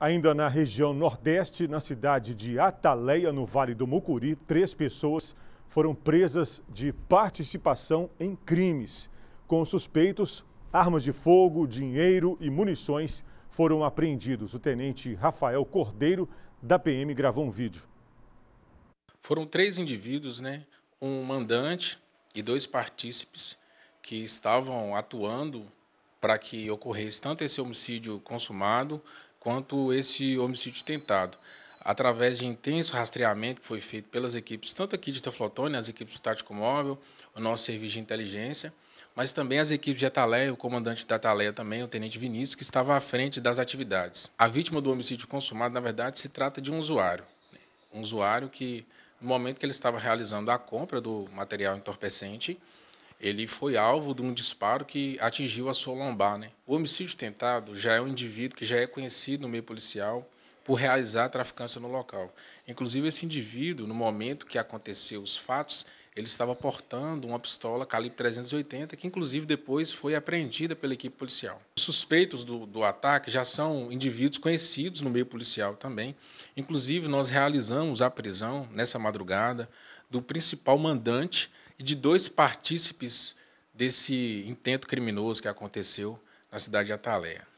Ainda na região Nordeste, na cidade de Ataleia, no Vale do Mucuri, três pessoas foram presas de participação em crimes. Com suspeitos, armas de fogo, dinheiro e munições foram apreendidos. O tenente Rafael Cordeiro, da PM, gravou um vídeo. Foram três indivíduos, né? um mandante e dois partícipes que estavam atuando para que ocorresse tanto esse homicídio consumado quanto esse homicídio tentado. Através de intenso rastreamento que foi feito pelas equipes, tanto aqui de Taflotone, as equipes do Tático Móvel, o nosso serviço de inteligência, mas também as equipes de Ataleia, o comandante da Ataleia também, o tenente Vinícius, que estava à frente das atividades. A vítima do homicídio consumado, na verdade, se trata de um usuário. Um usuário que, no momento que ele estava realizando a compra do material entorpecente, ele foi alvo de um disparo que atingiu a sua lombar. Né? O homicídio tentado já é um indivíduo que já é conhecido no meio policial por realizar a traficância no local. Inclusive, esse indivíduo, no momento que aconteceu os fatos, ele estava portando uma pistola calibre 380, que inclusive depois foi apreendida pela equipe policial. Os suspeitos do, do ataque já são indivíduos conhecidos no meio policial também. Inclusive, nós realizamos a prisão nessa madrugada do principal mandante e de dois partícipes desse intento criminoso que aconteceu na cidade de Ataleia.